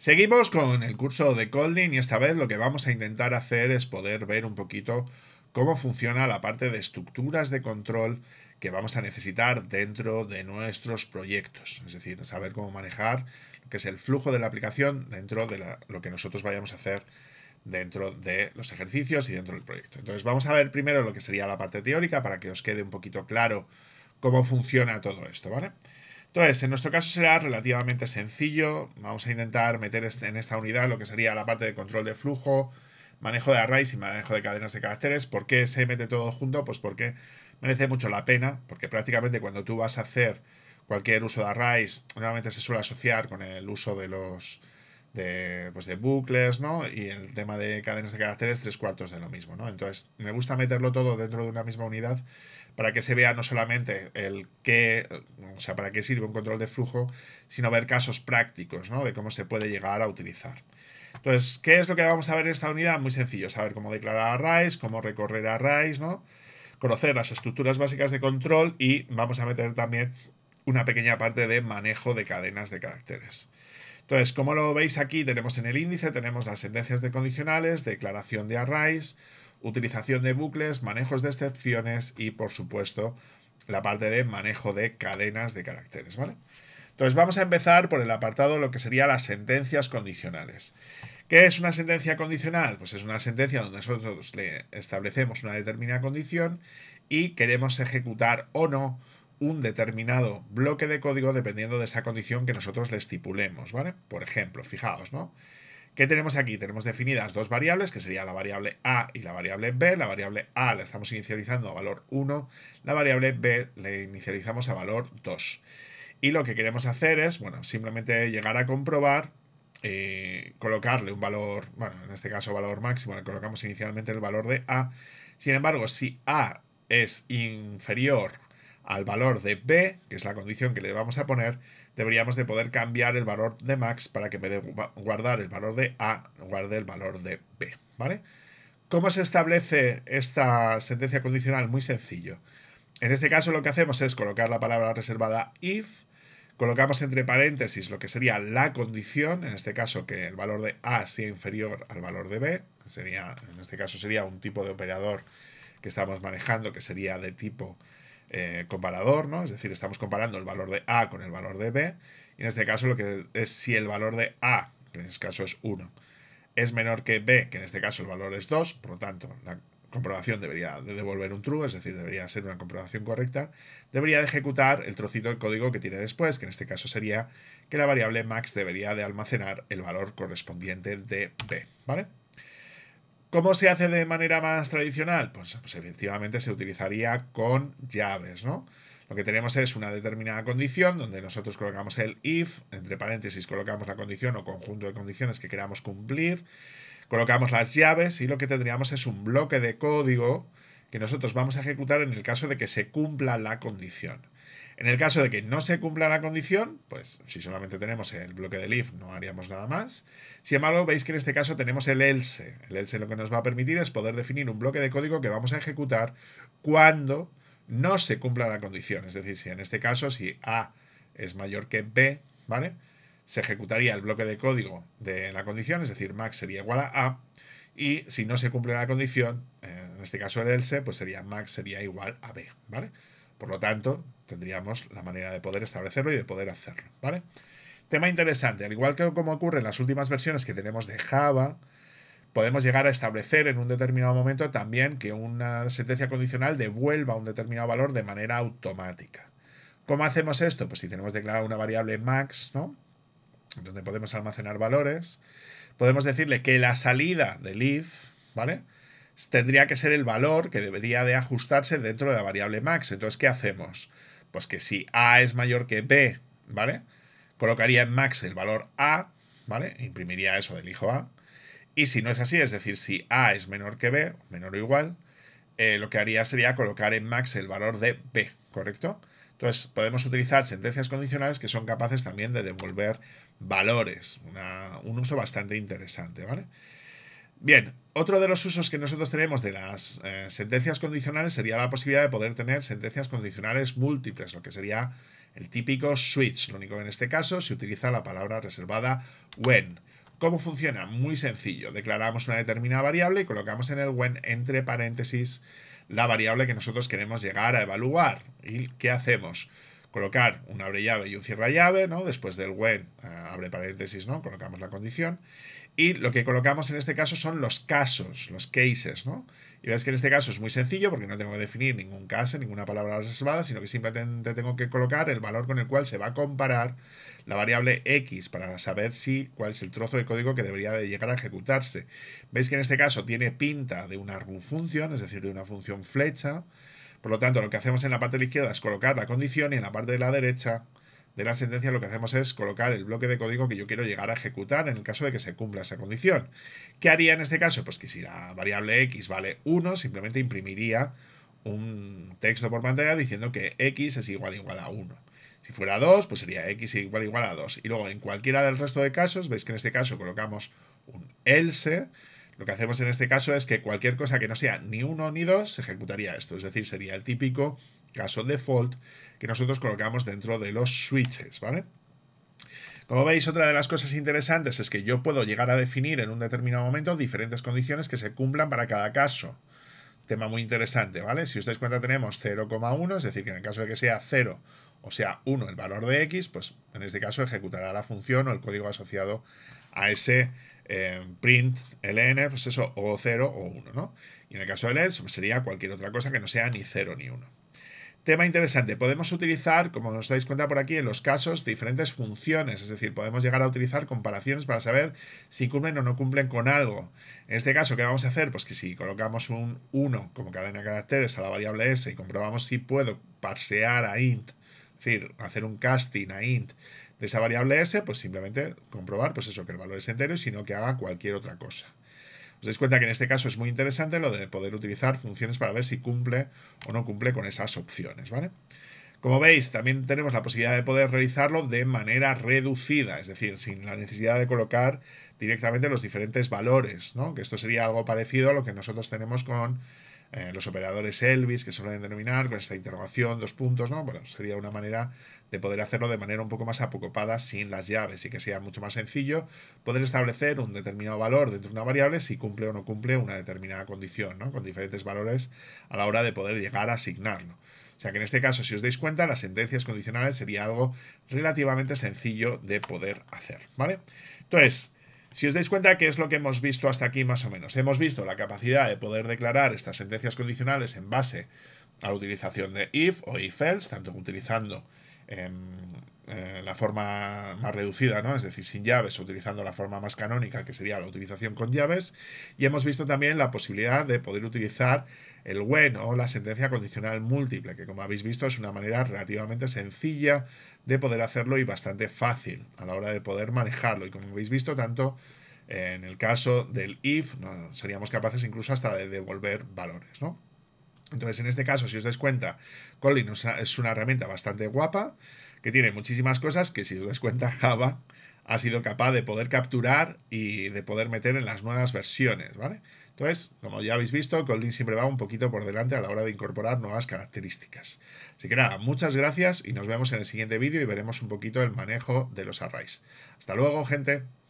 Seguimos con el curso de Colding y esta vez lo que vamos a intentar hacer es poder ver un poquito cómo funciona la parte de estructuras de control que vamos a necesitar dentro de nuestros proyectos. Es decir, saber cómo manejar lo que es el flujo de la aplicación dentro de lo que nosotros vayamos a hacer dentro de los ejercicios y dentro del proyecto. Entonces vamos a ver primero lo que sería la parte teórica para que os quede un poquito claro cómo funciona todo esto, ¿vale? vale entonces, en nuestro caso será relativamente sencillo. Vamos a intentar meter este, en esta unidad lo que sería la parte de control de flujo, manejo de arrays y manejo de cadenas de caracteres. ¿Por qué se mete todo junto? Pues porque merece mucho la pena, porque prácticamente cuando tú vas a hacer cualquier uso de arrays, nuevamente se suele asociar con el uso de los de, pues de bucles, ¿no? Y el tema de cadenas de caracteres, tres cuartos de lo mismo, Entonces, me gusta meterlo todo dentro de una misma unidad para que se vea no solamente el qué, o sea, para qué sirve un control de flujo, sino ver casos prácticos, De cómo se puede llegar a utilizar. Entonces, ¿qué es lo que vamos a ver en esta unidad? Muy sencillo, saber cómo declarar arrays, cómo recorrer arrays, ¿no? Conocer las estructuras básicas de control y vamos a meter también una pequeña parte de manejo de cadenas de caracteres. Entonces, como lo veis aquí, tenemos en el índice, tenemos las sentencias de condicionales, declaración de arrays, utilización de bucles, manejos de excepciones y, por supuesto, la parte de manejo de cadenas de caracteres, ¿vale? Entonces vamos a empezar por el apartado lo que sería las sentencias condicionales. ¿Qué es una sentencia condicional? Pues es una sentencia donde nosotros le establecemos una determinada condición y queremos ejecutar o no un determinado bloque de código dependiendo de esa condición que nosotros le estipulemos, ¿vale? Por ejemplo, fijaos, ¿no? ¿Qué tenemos aquí? Tenemos definidas dos variables, que sería la variable A y la variable B. La variable A la estamos inicializando a valor 1, la variable B la inicializamos a valor 2. Y lo que queremos hacer es, bueno, simplemente llegar a comprobar, eh, colocarle un valor, bueno, en este caso valor máximo, le colocamos inicialmente el valor de A. Sin embargo, si A es inferior al valor de b, que es la condición que le vamos a poner, deberíamos de poder cambiar el valor de max para que en vez de guardar el valor de a, guarde el valor de b, ¿vale? ¿Cómo se establece esta sentencia condicional? Muy sencillo. En este caso lo que hacemos es colocar la palabra reservada if, colocamos entre paréntesis lo que sería la condición, en este caso que el valor de A sea inferior al valor de B, sería, en este caso sería un tipo de operador que estamos manejando que sería de tipo eh, comparador, ¿no? Es decir, estamos comparando el valor de A con el valor de B. Y en este caso lo que es si el valor de A, que en este caso es 1, es menor que B, que en este caso el valor es 2, por lo tanto, la comprobación debería de devolver un true, es decir, debería ser una comprobación correcta, debería de ejecutar el trocito de código que tiene después, que en este caso sería que la variable max debería de almacenar el valor correspondiente de B, ¿vale? ¿Cómo se hace de manera más tradicional? Pues, pues, efectivamente se utilizaría con llaves, ¿no? Lo que tenemos es una determinada condición donde nosotros colocamos el if, entre paréntesis colocamos la condición o conjunto de condiciones que queramos cumplir, colocamos las llaves y lo que tendríamos es un bloque de código que nosotros vamos a ejecutar en el caso de que se cumpla la condición. En el caso de que no se cumpla la condición, pues si solamente tenemos el bloque de if no haríamos nada más. Sin embargo, veis que en este caso tenemos el else. El else lo que nos va a permitir es poder definir un bloque de código que vamos a ejecutar cuando no se cumpla la condición. Es decir, si en este caso, si A es mayor que B, ¿vale? Se ejecutaría el bloque de código de la condición, es decir, max sería igual a A. Y si no se cumple la condición, en este caso el else, pues sería max sería igual a B, ¿vale? Por lo tanto, tendríamos la manera de poder establecerlo y de poder hacerlo, ¿vale? Tema interesante, al igual que como ocurre en las últimas versiones que tenemos de Java, podemos llegar a establecer en un determinado momento también que una sentencia condicional devuelva un determinado valor de manera automática. ¿Cómo hacemos esto? Pues si tenemos declarada una variable max, ¿no? Donde podemos almacenar valores, podemos decirle que la salida del if, ¿vale? tendría que ser el valor que debería de ajustarse dentro de la variable max. Entonces, ¿qué hacemos? Pues que si A es mayor que B, ¿vale? Colocaría en max el valor A, ¿vale? Imprimiría eso del hijo A. Y si no es así, es decir, si A es menor que B, menor o igual, eh, lo que haría sería colocar en max el valor de B, ¿correcto? Entonces, podemos utilizar sentencias condicionales que son capaces también de devolver valores. un uso bastante interesante, ¿vale? Bien, otro de los usos que nosotros tenemos de las eh, sentencias condicionales sería la posibilidad de poder tener sentencias condicionales múltiples, lo que sería el típico switch. Lo único que en este caso se utiliza la palabra reservada when. ¿Cómo funciona? Muy sencillo. Declaramos una determinada variable y colocamos en el when entre paréntesis la variable que nosotros queremos llegar a evaluar. ¿Y qué hacemos? colocar un abre llave y un cierra llave, ¿no? Después del when, eh, abre paréntesis, ¿no? Colocamos la condición. Y lo que colocamos en este caso son los casos, los cases, ¿no? Y veis que en este caso es muy sencillo porque no tengo que definir ningún caso, ninguna palabra reservada, sino que simplemente tengo que colocar el valor con el cual se va a comparar la variable x para saber si cuál es el trozo de código que debería de llegar a ejecutarse. Veis que en este caso tiene pinta de una función es decir, de una función flecha, por lo tanto, lo que hacemos en la parte de la izquierda es colocar la condición y en la parte de la derecha de la sentencia lo que hacemos es colocar el bloque de código que yo quiero llegar a ejecutar en el caso de que se cumpla esa condición. ¿Qué haría en este caso? Pues que si la variable x vale 1, simplemente imprimiría un texto por pantalla diciendo que x es igual igual a 1. Si fuera 2, pues sería x igual igual a 2. Y luego en cualquiera del resto de casos, veis que en este caso colocamos un else, lo que hacemos en este caso es que cualquier cosa que no sea ni uno ni dos se ejecutaría esto, es decir, sería el típico caso default que nosotros colocamos dentro de los switches, ¿vale? Como veis, otra de las cosas interesantes es que yo puedo llegar a definir en un determinado momento diferentes condiciones que se cumplan para cada caso. Tema muy interesante, ¿vale? Si os dais cuenta tenemos 0,1, es decir, que en el caso de que sea 0 o sea 1 el valor de x, pues en este caso ejecutará la función o el código asociado a ese eh, print ln, pues eso, o 0 o 1, ¿no? Y en el caso de ln pues sería cualquier otra cosa que no sea ni 0 ni 1. Tema interesante, podemos utilizar, como os dais cuenta por aquí, en los casos diferentes funciones, es decir, podemos llegar a utilizar comparaciones para saber si cumplen o no cumplen con algo. En este caso, ¿qué vamos a hacer? Pues que si colocamos un 1 como cadena de caracteres a la variable s y comprobamos si puedo parsear a int, es decir, hacer un casting a int de esa variable s, pues simplemente comprobar, pues eso, que el valor es entero y sino que haga cualquier otra cosa. Os dais cuenta que en este caso es muy interesante lo de poder utilizar funciones para ver si cumple o no cumple con esas opciones, ¿vale? Como veis, también tenemos la posibilidad de poder realizarlo de manera reducida, es decir, sin la necesidad de colocar directamente los diferentes valores, ¿no? Que esto sería algo parecido a lo que nosotros tenemos con eh, los operadores Elvis, que se suelen denominar, con esta interrogación, dos puntos, ¿no? Bueno, sería una manera de poder hacerlo de manera un poco más apocopada sin las llaves y que sea mucho más sencillo poder establecer un determinado valor dentro de una variable si cumple o no cumple una determinada condición, ¿no? Con diferentes valores a la hora de poder llegar a asignarlo. O sea que en este caso, si os dais cuenta, las sentencias condicionales sería algo relativamente sencillo de poder hacer, ¿vale? Entonces, si os dais cuenta, ¿qué es lo que hemos visto hasta aquí más o menos? Hemos visto la capacidad de poder declarar estas sentencias condicionales en base a la utilización de if o if else, tanto utilizando eh, la forma más reducida, ¿no? es decir, sin llaves, utilizando la forma más canónica, que sería la utilización con llaves, y hemos visto también la posibilidad de poder utilizar el when, o la sentencia condicional múltiple, que como habéis visto es una manera relativamente sencilla de poder hacerlo y bastante fácil a la hora de poder manejarlo. Y como habéis visto, tanto en el caso del if, seríamos capaces incluso hasta de devolver valores, ¿no? Entonces, en este caso, si os dais cuenta, Kotlin es una herramienta bastante guapa, que tiene muchísimas cosas que, si os dais cuenta, Java ha sido capaz de poder capturar y de poder meter en las nuevas versiones, ¿vale? Entonces, como ya habéis visto, Kotlin siempre va un poquito por delante a la hora de incorporar nuevas características. Así que nada, muchas gracias y nos vemos en el siguiente vídeo y veremos un poquito el manejo de los arrays. Hasta luego, gente.